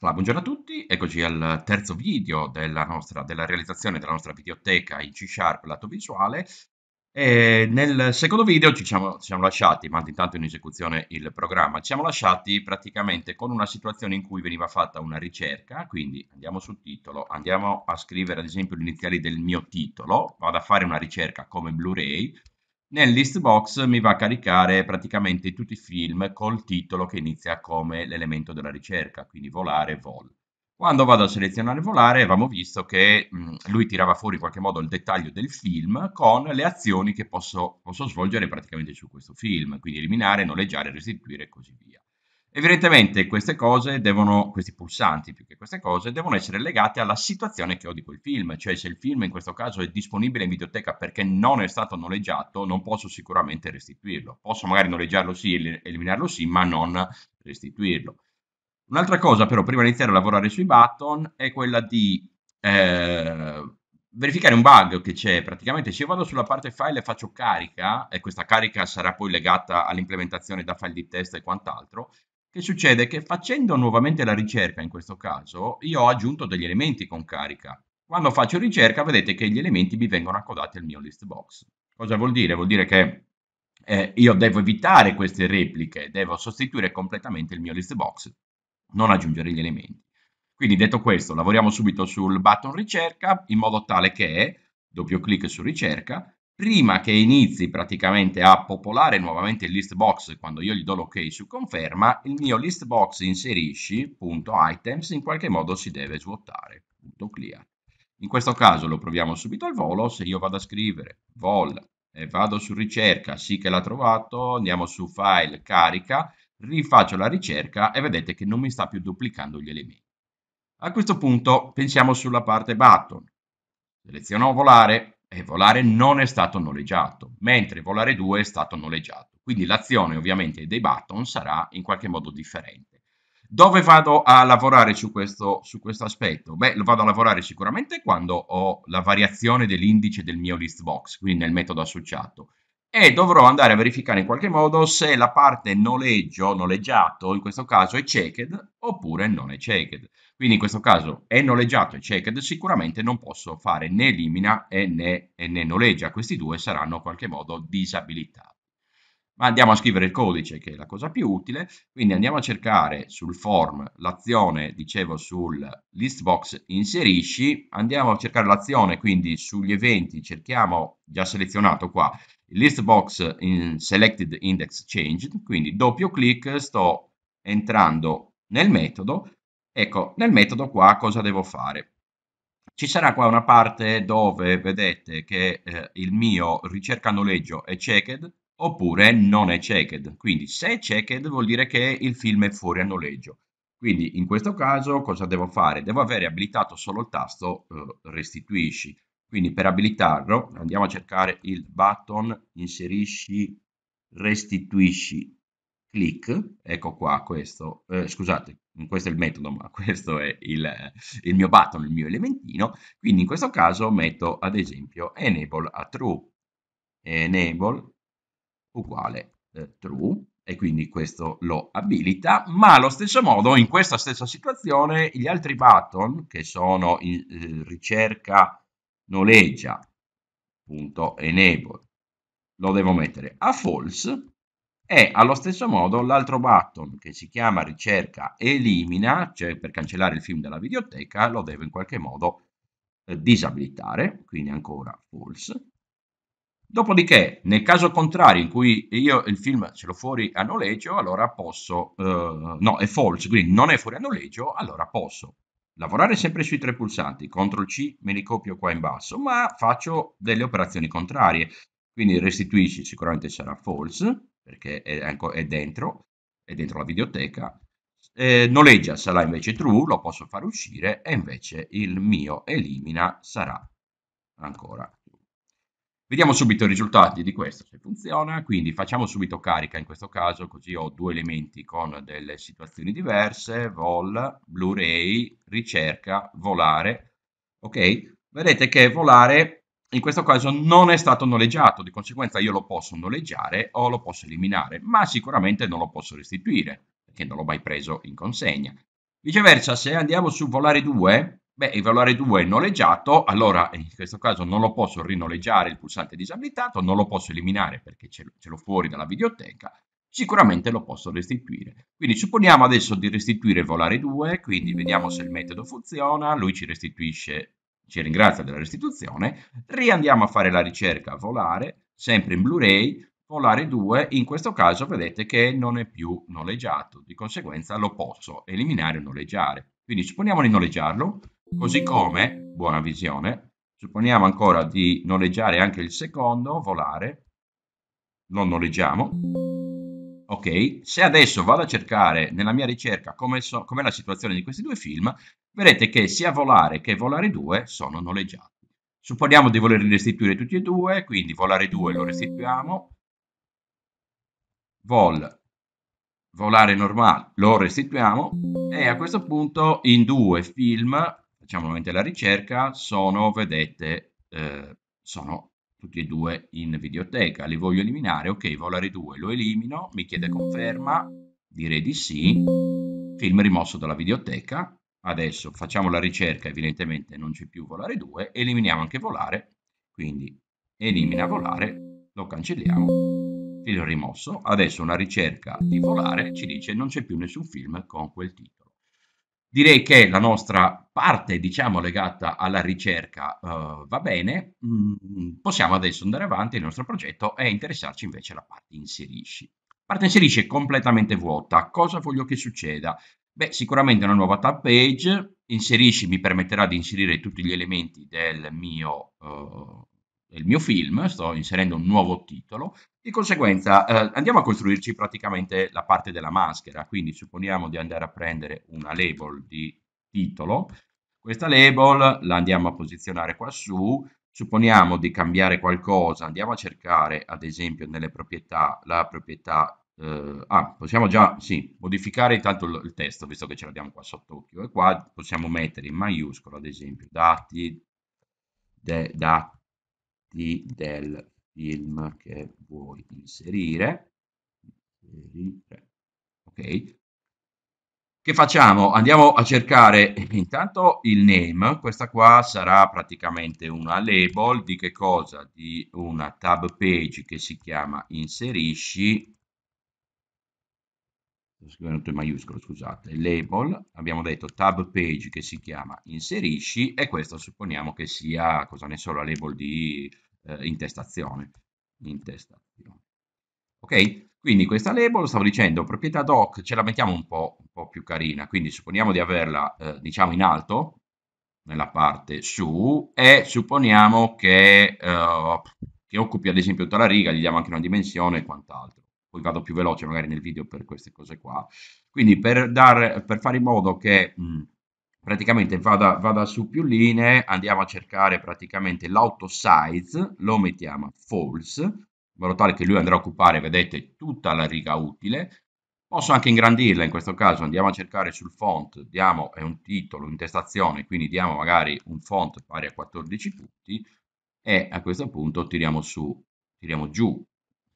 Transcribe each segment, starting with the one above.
Allora, buongiorno a tutti, eccoci al terzo video della, nostra, della realizzazione della nostra videoteca in C Sharp lato visuale. E nel secondo video ci siamo, ci siamo lasciati, ma intanto in esecuzione il programma, ci siamo lasciati praticamente con una situazione in cui veniva fatta una ricerca, quindi andiamo sul titolo, andiamo a scrivere ad esempio gli iniziali del mio titolo, vado a fare una ricerca come Blu-ray, nel list box mi va a caricare praticamente tutti i film col titolo che inizia come l'elemento della ricerca, quindi volare, vol. Quando vado a selezionare volare avevamo visto che mh, mm, lui tirava fuori in qualche modo il dettaglio del film con le azioni che posso, posso svolgere praticamente su questo film, quindi eliminare, noleggiare, restituire e così via. Evidentemente queste cose devono, questi pulsanti più che queste cose, devono essere legate alla situazione che ho di quel film, cioè se il film in questo caso è disponibile in videoteca perché non è stato noleggiato, non posso sicuramente restituirlo. Posso magari noleggiarlo sì, eliminarlo sì, ma non restituirlo. Un'altra cosa però, prima di iniziare a lavorare sui button, è quella di eh, verificare un bug che c'è. Praticamente se io vado sulla parte file e faccio carica, e questa carica sarà poi legata all'implementazione da file di test e quant'altro, che succede? Che facendo nuovamente la ricerca in questo caso, io ho aggiunto degli elementi con carica. Quando faccio ricerca vedete che gli elementi mi vengono accodati al mio list box. Cosa vuol dire? Vuol dire che eh, io devo evitare queste repliche, devo sostituire completamente il mio list box, non aggiungere gli elementi. Quindi detto questo, lavoriamo subito sul button ricerca in modo tale che, doppio clic su ricerca, prima che inizi praticamente a popolare nuovamente il list box quando io gli do l'ok su conferma, il mio list box inserisci punto items in qualche modo si deve svuotare, punto clear. In questo caso lo proviamo subito al volo, se io vado a scrivere vol e vado su ricerca, sì che l'ha trovato, andiamo su file, carica, rifaccio la ricerca e vedete che non mi sta più duplicando gli elementi. A questo punto pensiamo sulla parte button. Seleziono volare, e volare non è stato noleggiato, mentre volare 2 è stato noleggiato. Quindi l'azione ovviamente dei button sarà in qualche modo differente. Dove vado a lavorare su questo, su questo aspetto? Beh, lo vado a lavorare sicuramente quando ho la variazione dell'indice del mio list box, quindi nel metodo associato, e dovrò andare a verificare in qualche modo se la parte noleggio, noleggiato, in questo caso è checked oppure non è checked. Quindi in questo caso è noleggiato e checked, sicuramente non posso fare né elimina e né, e né noleggia, questi due saranno in qualche modo disabilitati. Ma andiamo a scrivere il codice che è la cosa più utile, quindi andiamo a cercare sul form l'azione, dicevo sul list box inserisci, andiamo a cercare l'azione quindi sugli eventi, cerchiamo già selezionato qua list box in selected index changed, quindi doppio clic sto entrando nel metodo Ecco, nel metodo qua cosa devo fare? Ci sarà qua una parte dove vedete che eh, il mio ricerca noleggio è checked oppure non è checked. Quindi se è checked vuol dire che il film è fuori a noleggio. Quindi in questo caso cosa devo fare? Devo avere abilitato solo il tasto eh, restituisci. Quindi per abilitarlo andiamo a cercare il button inserisci restituisci click, ecco qua questo, eh, scusate, questo è il metodo, ma questo è il, eh, il, mio button, il mio elementino, quindi in questo caso metto ad esempio enable a true, enable uguale eh, true, e quindi questo lo abilita, ma allo stesso modo in questa stessa situazione gli altri button che sono in, eh, ricerca noleggia, punto enable, lo devo mettere a false e allo stesso modo l'altro button che si chiama ricerca elimina, cioè per cancellare il film dalla videoteca, lo devo in qualche modo eh, disabilitare, quindi ancora false. Dopodiché, nel caso contrario in cui io il film ce l'ho fuori a noleggio, allora posso, eh, no è false, quindi non è fuori a noleggio, allora posso lavorare sempre sui tre pulsanti, CTRL C me li copio qua in basso, ma faccio delle operazioni contrarie, quindi restituisci sicuramente sarà false, perché è, è, dentro, è dentro la videoteca, eh, noleggia sarà invece true, lo posso fare uscire e invece il mio elimina sarà ancora true. Vediamo subito i risultati di questo, se funziona, quindi facciamo subito carica in questo caso, così ho due elementi con delle situazioni diverse, vol, blu-ray, ricerca, volare, ok? Vedete che volare in questo caso non è stato noleggiato, di conseguenza io lo posso noleggiare o lo posso eliminare, ma sicuramente non lo posso restituire, perché non l'ho mai preso in consegna. Viceversa, se andiamo su Volare 2, beh, il Volare 2 è noleggiato, allora in questo caso non lo posso rinoleggiare il pulsante disabilitato, non lo posso eliminare perché ce l'ho fuori dalla videoteca, sicuramente lo posso restituire. Quindi supponiamo adesso di restituire Volare 2, quindi vediamo se il metodo funziona, lui ci restituisce ci ringrazia della restituzione, riandiamo a fare la ricerca volare, sempre in Blu-ray, volare 2, in questo caso vedete che non è più noleggiato, di conseguenza lo posso eliminare o noleggiare. Quindi supponiamo di noleggiarlo, così come, buona visione, supponiamo ancora di noleggiare anche il secondo, volare, lo noleggiamo, Ok, se adesso vado a cercare nella mia ricerca com'è so, com la situazione di questi due film, vedete che sia Volare che Volare 2 sono noleggiati. Supponiamo di volerli restituire tutti e due, quindi Volare 2 lo restituiamo, Vol, Volare normale lo restituiamo e a questo punto in due film, facciamo nuovamente la ricerca, sono vedete, eh, sono tutti e due in videoteca, li voglio eliminare, ok, Volare 2 lo elimino, mi chiede conferma, direi di sì, film rimosso dalla videoteca, adesso facciamo la ricerca, evidentemente non c'è più Volare 2, eliminiamo anche Volare, quindi elimina Volare, lo cancelliamo, film rimosso, adesso una ricerca di Volare ci dice non c'è più nessun film con quel titolo. Direi che la nostra parte diciamo legata alla ricerca uh, va bene, mm, possiamo adesso andare avanti nel nostro progetto e interessarci invece alla parte inserisci. Parte inserisci è completamente vuota, cosa voglio che succeda? Beh, sicuramente una nuova tab page, inserisci mi permetterà di inserire tutti gli elementi del mio, uh, del mio film, sto inserendo un nuovo titolo, di conseguenza uh, andiamo a costruirci praticamente la parte della maschera, quindi supponiamo di andare a prendere una label di titolo, questa label la andiamo a posizionare qua su, supponiamo di cambiare qualcosa, andiamo a cercare ad esempio nelle proprietà la proprietà Uh, ah, possiamo già, sì, modificare intanto il, il testo, visto che ce l'abbiamo qua sott'occhio, e qua possiamo mettere in maiuscolo, ad esempio, dati, de, dati del film che vuoi inserire. Ok, che facciamo? Andiamo a cercare eh, intanto il name, questa qua sarà praticamente una label di che cosa? Di una tab page che si chiama inserisci, scritto in maiuscolo scusate, label, abbiamo detto tab page che si chiama inserisci e questa supponiamo che sia, cosa ne so, la label di eh, intestazione. intestazione. Ok? Quindi questa label, stavo dicendo, proprietà doc, ce la mettiamo un po' po' più carina. Quindi supponiamo di averla, eh, diciamo, in alto, nella parte su, e supponiamo che, eh, che occupi ad esempio tutta la riga, gli diamo anche una dimensione e quant'altro. Poi vado più veloce magari nel video per queste cose qua. Quindi per, dare, per fare in modo che... Mh, mm, praticamente vada, vada, su più linee, andiamo a cercare praticamente l'auto size, lo mettiamo false, in modo tale che lui andrà a occupare, vedete, tutta la riga utile, Posso anche ingrandirla in questo caso, andiamo a cercare sul font, diamo è un titolo, intestazione, quindi diamo magari un font pari a 14 punti e a questo punto tiriamo su, tiriamo giù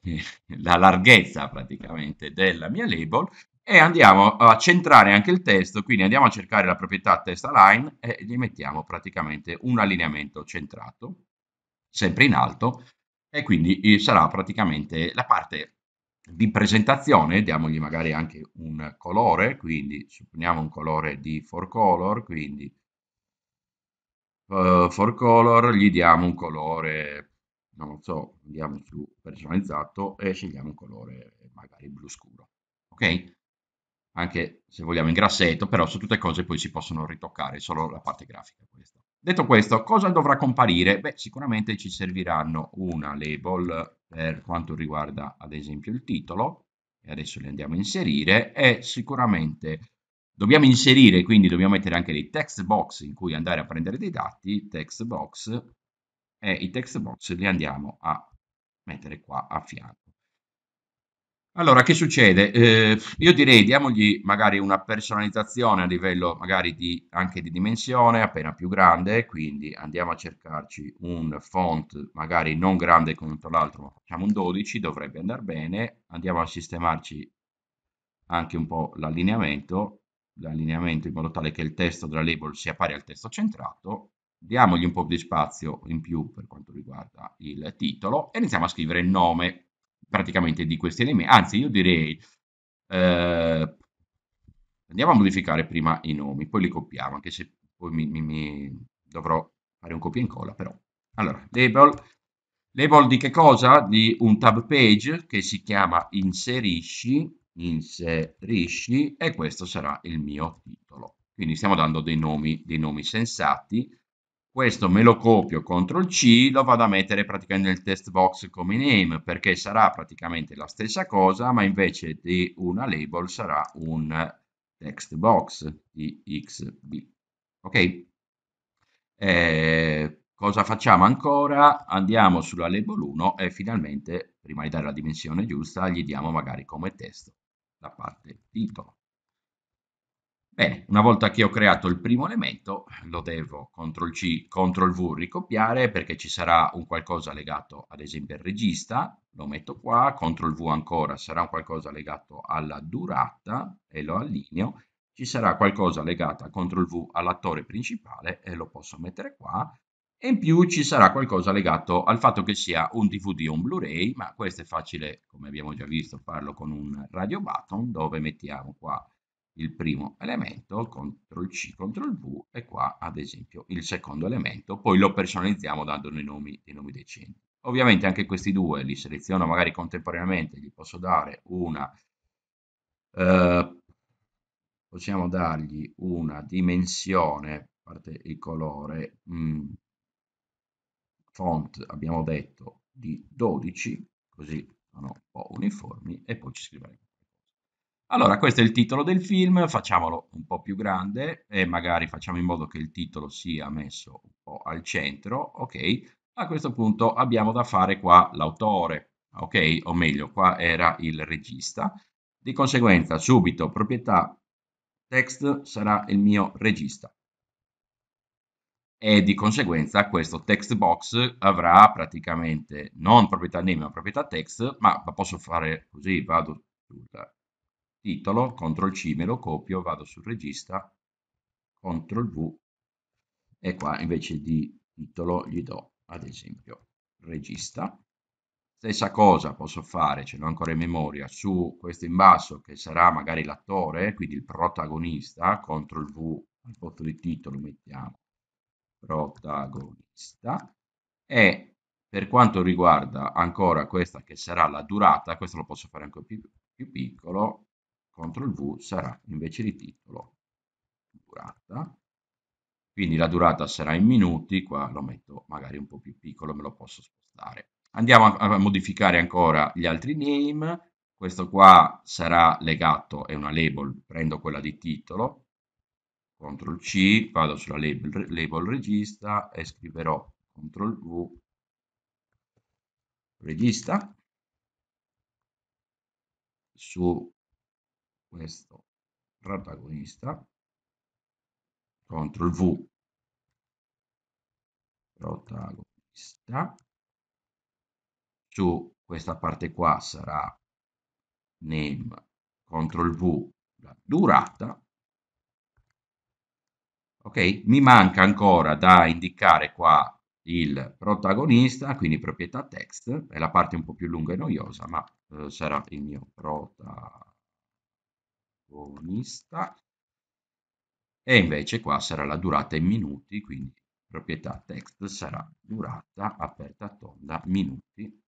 la larghezza praticamente della mia label e andiamo a centrare anche il testo, quindi andiamo a cercare la proprietà text align e gli mettiamo praticamente un allineamento centrato, sempre in alto, e quindi eh, sarà praticamente la parte di presentazione, diamogli magari anche un colore, quindi supponiamo un colore di for color, quindi uh, eh, for color gli diamo un colore, non lo so, andiamo su personalizzato e scegliamo un colore magari blu scuro, ok? Anche se vogliamo in grassetto, però su tutte cose poi si possono ritoccare, solo la parte grafica questa. Detto questo, cosa dovrà comparire? Beh, sicuramente ci serviranno una label per quanto riguarda ad esempio il titolo, e adesso li andiamo a inserire, e sicuramente dobbiamo inserire, quindi dobbiamo mettere anche dei text box in cui andare a prendere dei dati, text box, e i text box li andiamo a mettere qua a fianco. Allora, che succede? Eh, io direi diamogli magari una personalizzazione a livello magari di, anche di dimensione appena più grande, quindi andiamo a cercarci un font magari non grande quanto l'altro, ma facciamo un 12, dovrebbe andare bene, andiamo a sistemarci anche un po' l'allineamento, l'allineamento in modo tale che il testo della label sia pari al testo centrato, diamogli un po' di spazio in più per quanto riguarda il titolo e iniziamo a scrivere il nome praticamente di questi elementi. Anzi, io direi, eh, andiamo a modificare prima i nomi, poi li copiamo, anche se poi mi, mi, mi dovrò fare un copia e incolla, però. Allora, label, label di che cosa? Di un tab page che si chiama inserisci, inserisci, e questo sarà il mio titolo. Quindi stiamo dando dei nomi, dei nomi sensati, questo me lo copio, CTRL C, lo vado a mettere praticamente nel test box come name, perché sarà praticamente la stessa cosa, ma invece di una label sarà un text box di XB. Ok? Eh, cosa facciamo ancora? Andiamo sulla label 1 e finalmente, prima di dare la dimensione giusta, gli diamo magari come testo la parte titolo. Bene, una volta che ho creato il primo elemento, lo devo CTRL C, CTRL V ricopiare perché ci sarà un qualcosa legato ad esempio al regista, lo metto qua, CTRL V ancora sarà un qualcosa legato alla durata e lo allineo, ci sarà qualcosa legato a CTRL V all'attore principale e lo posso mettere qua, e in più ci sarà qualcosa legato al fatto che sia un DVD o un Blu-ray, ma questo è facile, come abbiamo già visto, farlo con un radio button dove mettiamo qua il primo elemento, CTRL C, CTRL V e qua ad esempio il secondo elemento, poi lo personalizziamo dandone i nomi, dei nomi decenti. Ovviamente anche questi due li seleziono magari contemporaneamente, gli posso dare una, eh, possiamo dargli una dimensione, a parte il colore, mh, mm, font abbiamo detto di 12, così sono un po' uniformi e poi ci scriveremo allora, questo è il titolo del film, facciamolo un po' più grande e magari facciamo in modo che il titolo sia messo un po' al centro, ok? A questo punto abbiamo da fare qua l'autore, ok? O meglio, qua era il regista. Di conseguenza, subito, proprietà text sarà il mio regista. E di conseguenza questo text box avrà praticamente non proprietà name ma proprietà text, ma posso fare così, vado sulla titolo, CTRL C me lo copio, vado sul regista, CTRL V e qua invece di titolo gli do ad esempio regista. Stessa cosa posso fare, ce l'ho ancora in memoria, su questo in basso che sarà magari l'attore, quindi il protagonista, CTRL V al posto di titolo mettiamo protagonista e per quanto riguarda ancora questa che sarà la durata, questo lo posso fare anche più, più piccolo, CTRL V sarà invece di titolo durata, quindi la durata sarà in minuti, qua lo metto magari un po' più piccolo, me lo posso spostare. Andiamo a, modificare ancora gli altri name, questo qua sarà legato, è una label, prendo quella di titolo, CTRL C, vado sulla label, label regista e scriverò CTRL V regista su questo protagonista, CTRL V, protagonista, su questa parte qua sarà name, CTRL V, la durata, ok? Mi manca ancora da indicare qua il protagonista, quindi proprietà text, è la parte un po' più lunga e noiosa, ma eh, sarà il mio protagonista protagonista e invece qua sarà la durata in minuti, quindi proprietà text sarà durata aperta tonda minuti,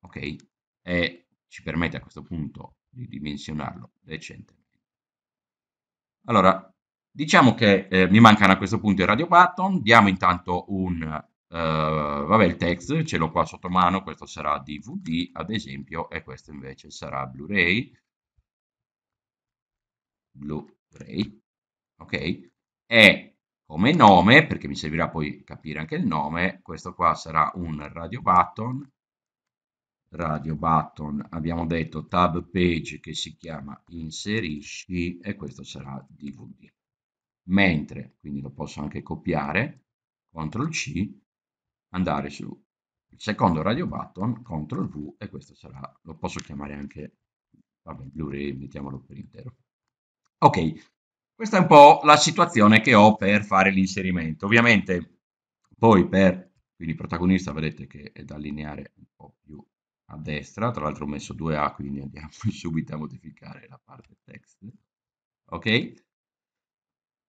ok? E ci permette a questo punto di dimensionarlo decentemente. Allora, diciamo che eh, mi mancano a questo punto i radio button, diamo intanto un, eh, vabbè il text, ce l'ho qua sotto mano, questo sarà DVD ad esempio e questo invece sarà Blu-ray, Blu-ray, ok? E come nome, perché mi servirà poi capire anche il nome, questo qua sarà un radio button, radio button, abbiamo detto tab page che si chiama inserisci e questo sarà DVD. Mentre, quindi lo posso anche copiare, CTRL C, andare su il secondo radio button, CTRL V e questo sarà, lo posso chiamare anche, vabbè, Blu-ray, mettiamolo per intero. Ok, questa è un po' la situazione che ho per fare l'inserimento. Ovviamente poi per, quindi protagonista vedete che è da allineare un po' più a destra, tra l'altro ho messo 2A, quindi andiamo subito a modificare la parte text. Ok?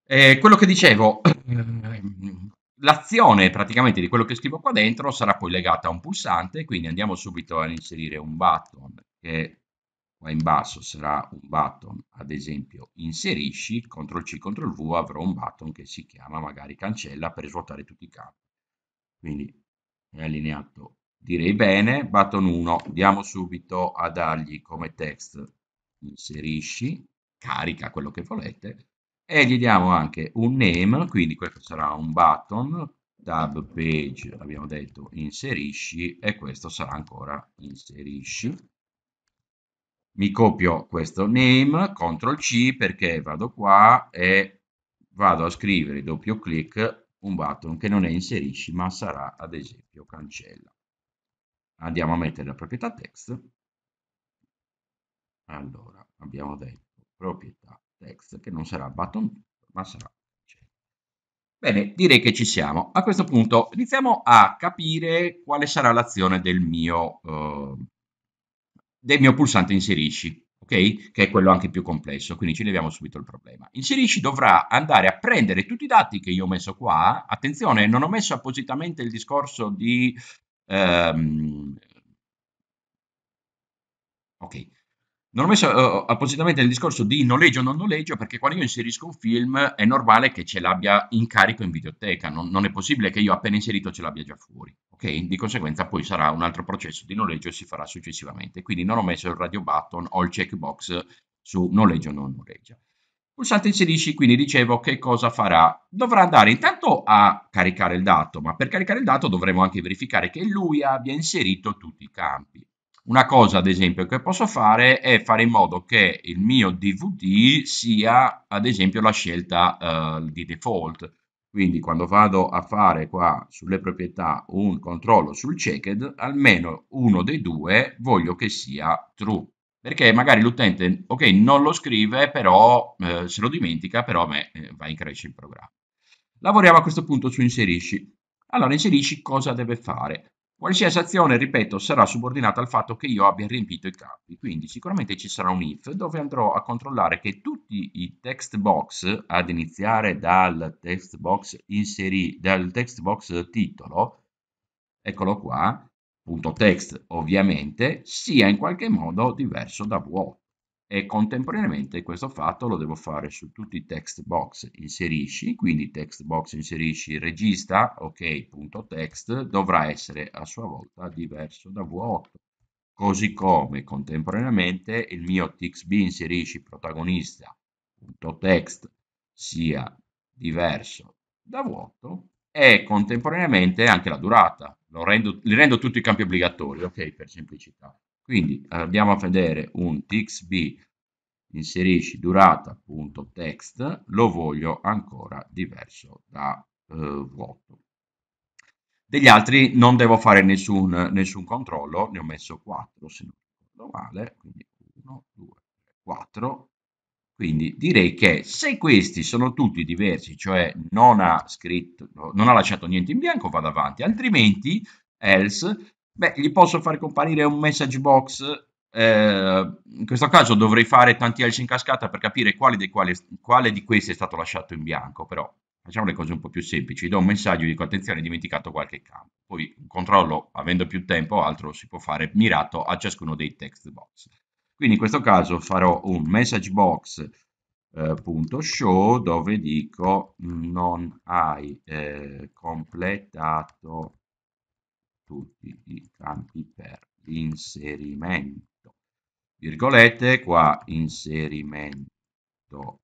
Eh, quello che dicevo, l'azione praticamente di quello che scrivo qua dentro sarà poi legata a un pulsante, quindi andiamo subito ad inserire un button che qua in basso sarà un button, ad esempio inserisci, CTRL C, CTRL V avrò un button che si chiama magari cancella per svuotare tutti i campi. Quindi è allineato direi bene, button 1, andiamo subito a dargli come text inserisci, carica quello che volete e gli diamo anche un name, quindi questo sarà un button, tab page abbiamo detto inserisci e questo sarà ancora inserisci mi copio questo name, CTRL C perché vado qua e vado a scrivere doppio clic un button che non è inserisci ma sarà ad esempio cancella. Andiamo a mettere la proprietà text. Allora abbiamo detto proprietà text che non sarà button ma sarà Bene, direi che ci siamo. A questo punto iniziamo a capire quale sarà l'azione del mio eh, del mio pulsante inserisci, ok? Che è quello anche più complesso, quindi ci leviamo subito il problema. Inserisci dovrà andare a prendere tutti i dati che io ho messo qua, attenzione, non ho messo appositamente il discorso di... Um, ok, non ho messo uh, appositamente il discorso di noleggio o non noleggio perché quando io inserisco un film è normale che ce l'abbia in carico in videoteca, non, non è possibile che io appena inserito ce l'abbia già fuori. Ok, di conseguenza poi sarà un altro processo di noleggio e si farà successivamente. Quindi non ho messo il radio button o il checkbox su noleggio o non noleggio. Pulsante inserisci, quindi dicevo che cosa farà? Dovrà andare intanto a caricare il dato, ma per caricare il dato dovremo anche verificare che lui abbia inserito tutti i campi. Una cosa, ad esempio, che posso fare è fare in modo che il mio DVD sia, ad esempio, la scelta eh, di default. Quindi quando vado a fare qua sulle proprietà un controllo sul checked, almeno uno dei due voglio che sia true. Perché magari l'utente, ok, non lo scrive, però eh, se lo dimentica, però a me eh, va in crescita il programma. Lavoriamo a questo punto su inserisci. Allora, inserisci cosa deve fare. Qualsiasi azione, ripeto, sarà subordinata al fatto che io abbia riempito i campi, quindi sicuramente ci sarà un if dove andrò a controllare che tutti i text box, ad iniziare dal text box, inseri, dal text box titolo, eccolo qua, punto text ovviamente, sia in qualche modo diverso da vuoto e contemporaneamente questo fatto lo devo fare su tutti i text box inserisci, quindi text box inserisci regista, ok.text okay dovrà essere a sua volta diverso da vuoto. Così come contemporaneamente il mio txb inserisci protagonista.text sia diverso da vuoto e contemporaneamente anche la durata. Rendo, li rendo tutti i campi obbligatori, ok, per semplicità quindi andiamo a vedere un txb, inserisci durata.text, lo voglio ancora diverso da eh, vuoto. Degli altri non devo fare nessun, nessun controllo, ne ho messo 4 se non ricordo male, quindi 1, 2, 3, 4. Quindi direi che se questi sono tutti diversi, cioè non ha, scritto, non ha lasciato niente in bianco, vado avanti, altrimenti else Beh, gli posso far comparire un message box. Eh, in questo caso dovrei fare tanti else in cascata per capire quale, dei quali, quale di questi è stato lasciato in bianco, però facciamo le cose un po' più semplici. Do un messaggio e dico attenzione, ho dimenticato qualche campo. Poi un controllo, avendo più tempo, altro si può fare mirato a ciascuno dei text box. Quindi in questo caso farò un message box eh, punto show dove dico non hai eh, completato tutti i campi per l'inserimento. Virgolette, qua inserimento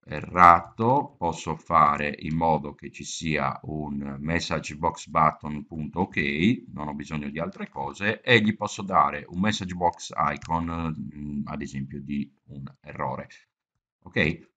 errato, posso fare in modo che ci sia un message box button.ok, .ok, non ho bisogno di altre cose, e gli posso dare un message box icon, mm, ad esempio di un errore. Ok?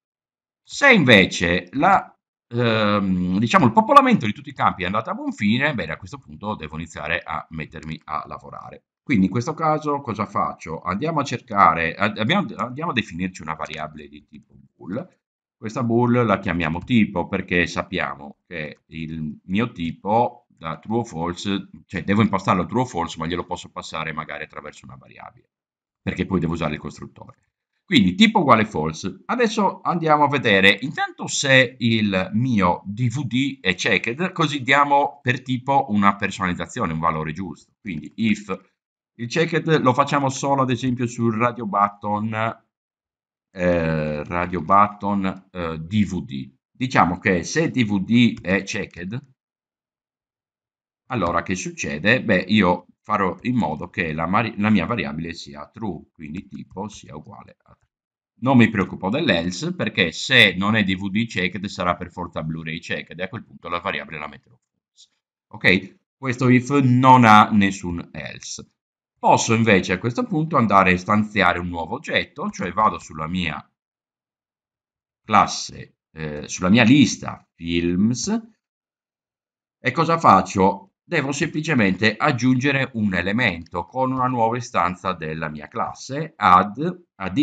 Se invece la ehm, diciamo il popolamento di tutti i campi è andato a buon fine, bene, a questo punto devo iniziare a mettermi a lavorare. Quindi in questo caso cosa faccio? Andiamo a cercare, abbiamo, andiamo a definirci una variabile di tipo bool. Questa bool la chiamiamo tipo perché sappiamo che il mio tipo da true o false, cioè devo impostarlo true o false, ma glielo posso passare magari attraverso una variabile, perché poi devo usare il costruttore. Quindi tipo uguale false. Adesso andiamo a vedere intanto se il mio DVD è checked, così diamo per tipo una personalizzazione, un valore giusto. Quindi if il checked lo facciamo solo ad esempio sul radio button, eh, radio button eh, DVD. Diciamo che se DVD è checked, allora che succede? Beh, io farò in modo che la, la, mia variabile sia true, quindi tipo sia uguale a true. Non mi preoccupo dell'else perché se non è DVD checked sarà per forza Blu-ray checked e a quel punto la variabile la metterò false. Ok? Questo if non ha nessun else. Posso invece a questo punto andare a istanziare un nuovo oggetto, cioè vado sulla mia classe, eh, sulla mia lista films e cosa faccio? devo semplicemente aggiungere un elemento con una nuova istanza della mia classe, add, add,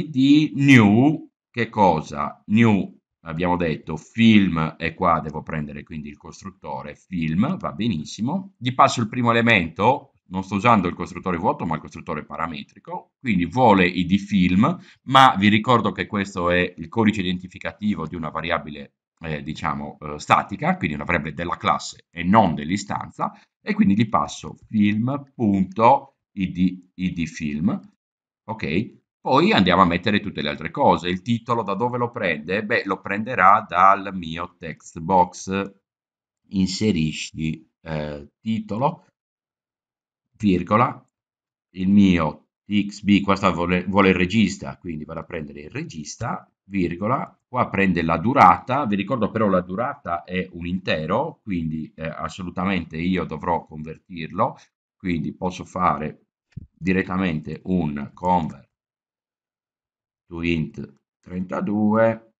new, che cosa? New, abbiamo detto, film, e qua devo prendere quindi il costruttore film, va benissimo. Gli passo il primo elemento, non sto usando il costruttore vuoto, ma il costruttore parametrico, quindi vuole id film, ma vi ricordo che questo è il codice identificativo di una variabile eh, diciamo eh, statica, quindi una variabile della classe e non dell'istanza, e quindi gli passo film.idfilm, ok? Poi andiamo a mettere tutte le altre cose. Il titolo da dove lo prende? Beh, lo prenderà dal mio text box. Inserisci eh, titolo, virgola, il mio txb, questo vuole, vuole il regista, quindi vado a prendere il regista, virgola, qua prende la durata, vi ricordo però la durata è un intero, quindi eh, assolutamente io dovrò convertirlo, quindi posso fare direttamente un convert to int 32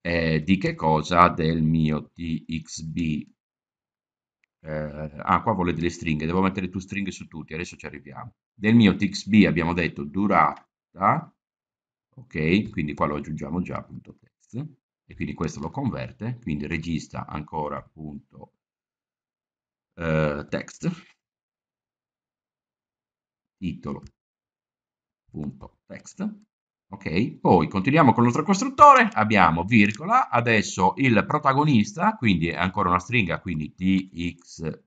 eh, di che cosa? Del mio txb. Eh, ah, qua vuole delle stringhe, devo mettere tu stringhe su tutti, adesso ci arriviamo. Del mio txb abbiamo detto durata ok? Quindi qua lo aggiungiamo già punto text e quindi questo lo converte, quindi regista ancora punto eh, text titolo punto text Ok, poi continuiamo con il nostro costruttore, abbiamo virgola, adesso il protagonista, quindi è ancora una stringa, quindi tx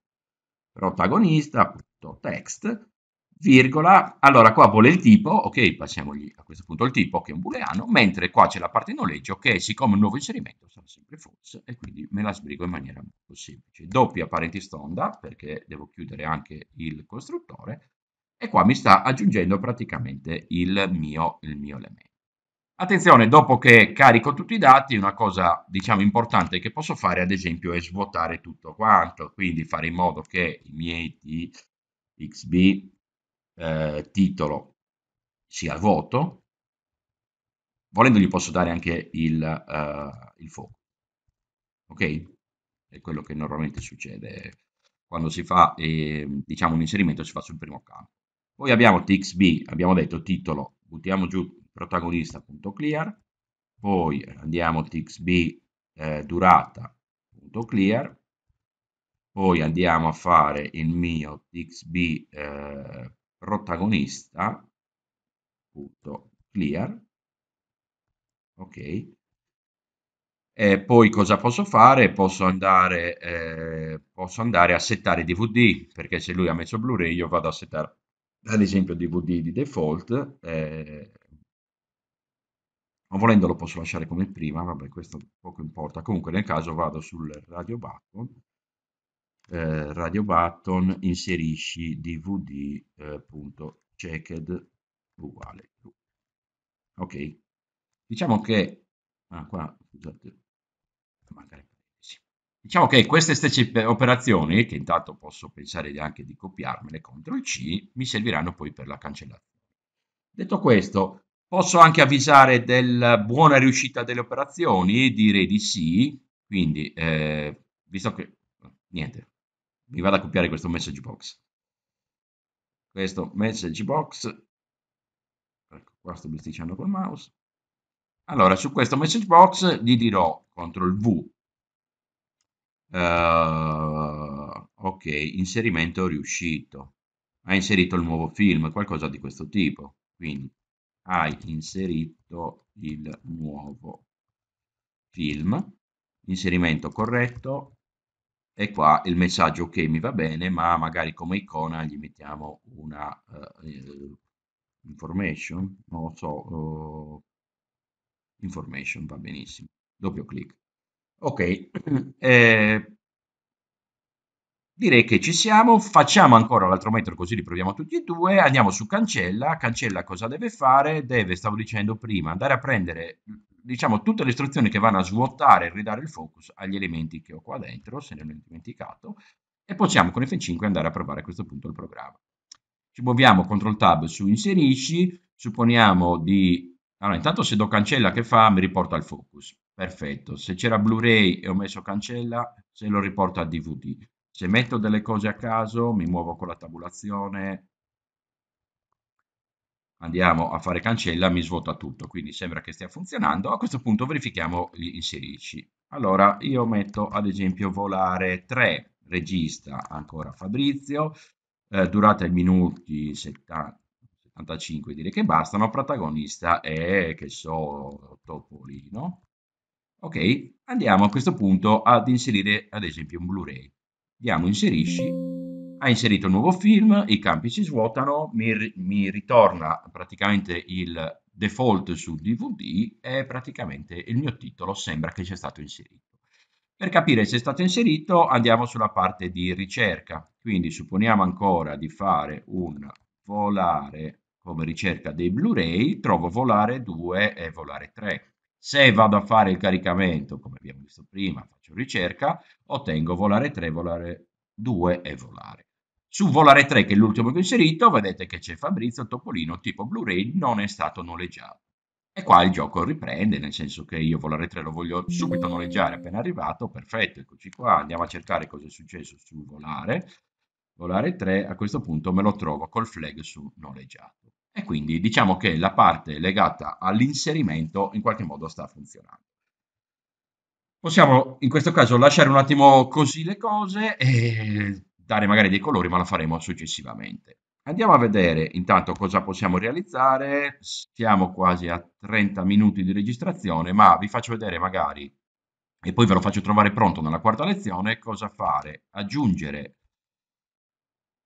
protagonista.text virgola, allora qua vuole il tipo, ok, passiamogli a questo punto il tipo che è un booleano, mentre qua c'è la parte noleggio che siccome è un nuovo inserimento sarà sempre false e quindi me la sbrigo in maniera molto semplice. Doppia parenti stonda perché devo chiudere anche il costruttore e qua mi sta aggiungendo praticamente il mio, il mio elemento. Attenzione, dopo che carico tutti i dati, una cosa diciamo importante che posso fare ad esempio è svuotare tutto quanto, quindi fare in modo che i miei xb eh, titolo sia vuoto, volendo gli posso dare anche il, uh, il fuoco. Ok? È quello che normalmente succede quando si fa eh, diciamo un inserimento si fa sul primo campo. Poi abbiamo txb, abbiamo detto titolo, buttiamo giù protagonista.clear, poi andiamo txb eh, durata.clear, poi andiamo a fare il mio txb eh, protagonista, punto, clear, ok, e poi cosa posso fare? Posso andare, eh, posso andare a settare DVD, perché se lui ha messo Blu-ray io vado a settare ad esempio DVD di default, eh, non volendo lo posso lasciare come prima, vabbè questo poco importa, comunque nel caso vado sul radio button, eh, radio button inserisci dvd.checked eh, uguale ok diciamo che ah, qua scusate magari sì. diciamo che queste stesse operazioni che intanto posso pensare anche di copiarmele ctrl c mi serviranno poi per la cancellazione detto questo posso anche avvisare della buona riuscita delle operazioni direi di sì quindi eh, visto che niente vi vado a copiare questo message box questo message box ecco qua sto bisticciando col mouse allora su questo message box gli dirò CTRL V uh, ok inserimento riuscito ha inserito il nuovo film qualcosa di questo tipo quindi hai inserito il nuovo film inserimento corretto e qua il messaggio che mi va bene, ma magari come icona gli mettiamo una uh, information, non lo so, uh, information va benissimo, doppio clic. Ok, eh, direi che ci siamo, facciamo ancora l'altro metro così li proviamo tutti e due, andiamo su cancella, cancella cosa deve fare? Deve, stavo dicendo prima, andare a prendere diciamo, tutte le istruzioni che vanno a svuotare e ridare il focus agli elementi che ho qua dentro, se ne ho dimenticato, e possiamo con F5 andare a provare a questo punto il programma. Ci muoviamo, CTRL TAB su inserisci, supponiamo di... Allora, intanto se do cancella che fa? Mi riporta il focus. Perfetto. Se c'era Blu-ray e ho messo cancella, se lo riporta a DVD. Se metto delle cose a caso, mi muovo con la tabulazione, andiamo a fare cancella, mi svuota tutto, quindi sembra che stia funzionando. A questo punto verifichiamo gli inserisci. Allora, io metto ad esempio volare 3, regista ancora Fabrizio, eh, durata minuti 70, 75 direi che bastano, protagonista è, che so, Topolino. Ok, andiamo a questo punto ad inserire ad esempio un Blu-ray. Diamo inserisci ha inserito un nuovo film, i campi si svuotano, mi, mi ritorna praticamente il default su DVD e praticamente il mio titolo sembra che sia stato inserito. Per capire se è stato inserito andiamo sulla parte di ricerca, quindi supponiamo ancora di fare un volare come ricerca dei Blu-ray, trovo volare 2 e volare 3. Se vado a fare il caricamento, come abbiamo visto prima, faccio ricerca, ottengo volare 3, volare 2 e volare. Su Volare 3, che è l'ultimo che ho inserito, vedete che c'è Fabrizio Topolino tipo Blu-ray non è stato noleggiato. E qua il gioco riprende, nel senso che io Volare 3 lo voglio subito noleggiare appena arrivato, perfetto, eccoci qua, andiamo a cercare cosa è successo su Volare. Volare 3 a questo punto me lo trovo col flag su noleggiato. E quindi diciamo che la parte legata all'inserimento in qualche modo sta funzionando. Possiamo in questo caso lasciare un attimo così le cose e dare magari dei colori, ma la faremo successivamente. Andiamo a vedere intanto cosa possiamo realizzare, siamo quasi a 30 minuti di registrazione, ma vi faccio vedere magari, e poi ve lo faccio trovare pronto nella quarta lezione, cosa fare, aggiungere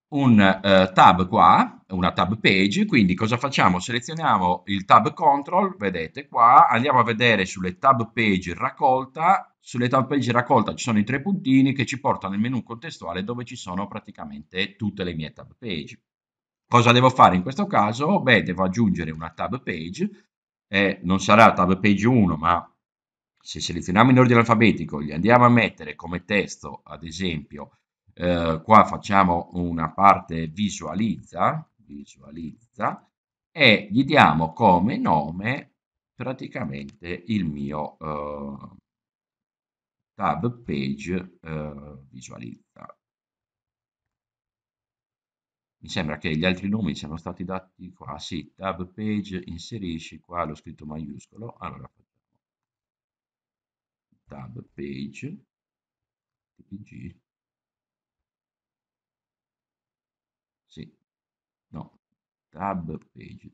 un eh, tab qua, una tab page, quindi cosa facciamo? Selezioniamo il tab control, vedete qua, andiamo a vedere sulle tab page raccolta sulle tab page raccolta ci sono i tre puntini che ci portano nel menu contestuale dove ci sono praticamente tutte le mie tab page. Cosa devo fare in questo caso? Beh, devo aggiungere una tab page, eh, non sarà tab page 1, ma se selezioniamo in ordine alfabetico, gli andiamo a mettere come testo, ad esempio, eh, qua facciamo una parte visualizza, visualizza, e gli diamo come nome praticamente il mio, eh, tab page eh, visualizza. Mi sembra che gli altri nomi siano stati dati qua, sì, tab page, inserisci qua l'ho scritto maiuscolo, allora facciamo tab page, tpg, sì, no, tab page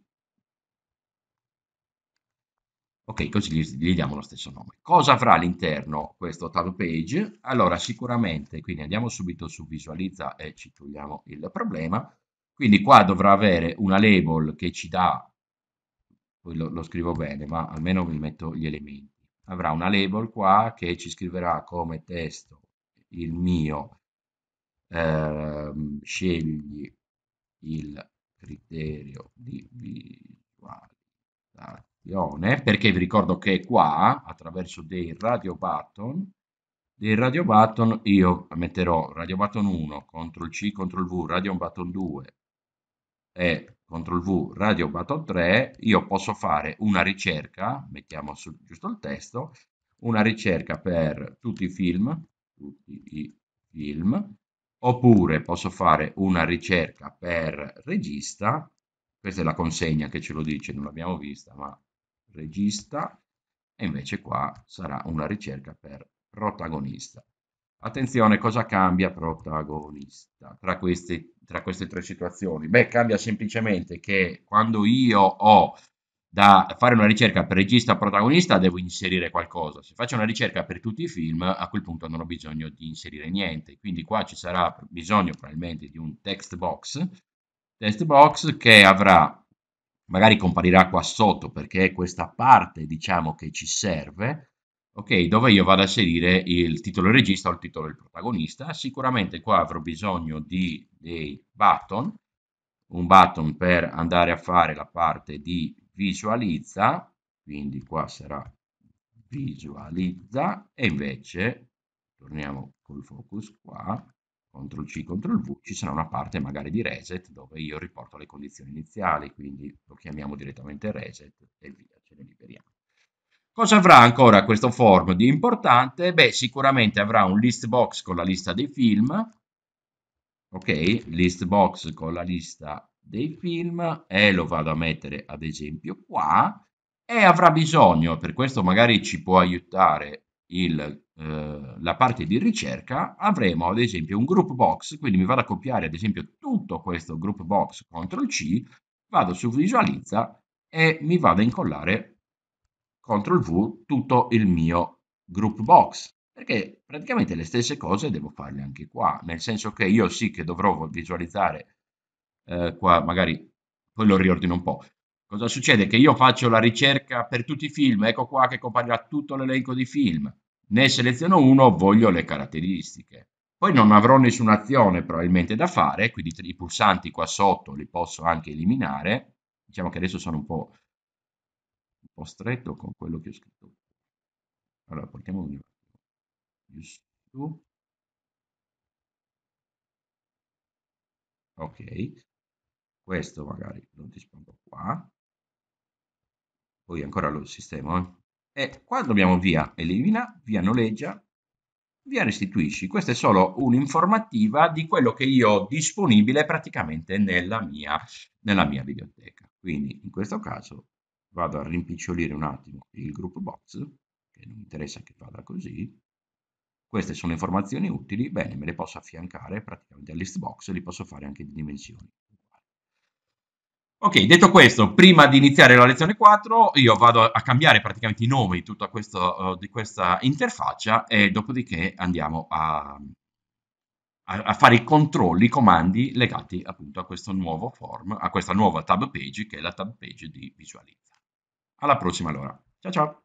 Ok, così gli, gli, diamo lo stesso nome. Cosa avrà all'interno questo tab page? Allora, sicuramente, quindi andiamo subito su visualizza e ci togliamo il problema. Quindi qua dovrà avere una label che ci dà, poi lo, lo scrivo bene, ma almeno vi metto gli elementi. Avrà una label qua che ci scriverà come testo il mio, eh, scegli il criterio di visualizzazione perché vi ricordo che qua attraverso dei radio button dei radio button io metterò radio button 1 CTRL C CTRL V radio button 2 e CTRL V radio button 3 io posso fare una ricerca mettiamo su, giusto il testo una ricerca per tutti i film tutti i film oppure posso fare una ricerca per regista questa è la consegna che ce lo dice non l'abbiamo vista ma regista e invece qua sarà una ricerca per protagonista. Attenzione, cosa cambia protagonista tra queste, tra queste tre situazioni? Beh, cambia semplicemente che quando io ho da fare una ricerca per regista protagonista devo inserire qualcosa. Se faccio una ricerca per tutti i film, a quel punto non ho bisogno di inserire niente. Quindi qua ci sarà bisogno probabilmente di un text box, text box che avrà magari comparirà qua sotto perché è questa parte diciamo che ci serve ok dove io vado a inserire il titolo del regista o il titolo del protagonista sicuramente qua avrò bisogno di dei button un button per andare a fare la parte di visualizza quindi qua sarà visualizza e invece torniamo col focus qua CTRL C, CTRL V, ci sarà una parte magari di reset dove io riporto le condizioni iniziali, quindi lo chiamiamo direttamente reset e via, ce ne liberiamo. Cosa avrà ancora questo form di importante? Beh, sicuramente avrà un list box con la lista dei film, ok, list box con la lista dei film, e lo vado a mettere ad esempio qua, e avrà bisogno, per questo magari ci può aiutare il eh, la parte di ricerca, avremo ad esempio un group box, quindi mi vado a copiare ad esempio tutto questo group box, CTRL C, vado su visualizza e mi vado a incollare CTRL V tutto il mio group box, perché praticamente le stesse cose devo farle anche qua, nel senso che io sì che dovrò visualizzare eh, qua, magari poi lo riordino un po'. Cosa succede? Che io faccio la ricerca per tutti i film, ecco qua che comparirà tutto l'elenco di film. Ne seleziono uno, voglio le caratteristiche. Poi non avrò nessuna azione probabilmente da fare, quindi i pulsanti qua sotto li posso anche eliminare. Diciamo che adesso sono un po', un po stretto con quello che ho scritto. Allora, portiamo un attimo. Ok, questo magari lo dispongo qua. Poi ancora lo sistema. Eh? E qua dobbiamo via elimina, via noleggia, via restituisci. Questa è solo un'informativa di quello che io ho disponibile praticamente nella mia, nella mia biblioteca. Quindi in questo caso vado a rimpicciolire un attimo il group box, che non mi interessa che vada così. Queste sono informazioni utili, bene, me le posso affiancare praticamente al list box, li posso fare anche di dimensioni. Ok, detto questo, prima di iniziare la lezione 4, io vado a cambiare praticamente i nomi tutta questo, uh, di questa interfaccia e dopodiché andiamo a, a, a, fare i controlli, i comandi legati appunto a questo nuovo form, a questa nuova tab page che è la tab page di Visualizza. Alla prossima allora. Ciao ciao!